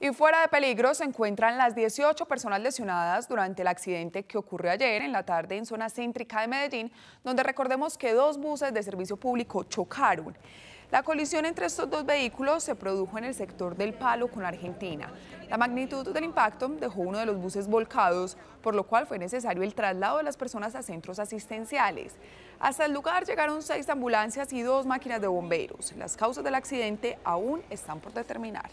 Y fuera de peligro se encuentran las 18 personas lesionadas durante el accidente que ocurrió ayer en la tarde en zona céntrica de Medellín, donde recordemos que dos buses de servicio público chocaron. La colisión entre estos dos vehículos se produjo en el sector del Palo con Argentina. La magnitud del impacto dejó uno de los buses volcados, por lo cual fue necesario el traslado de las personas a centros asistenciales. Hasta el lugar llegaron seis ambulancias y dos máquinas de bomberos. Las causas del accidente aún están por determinar.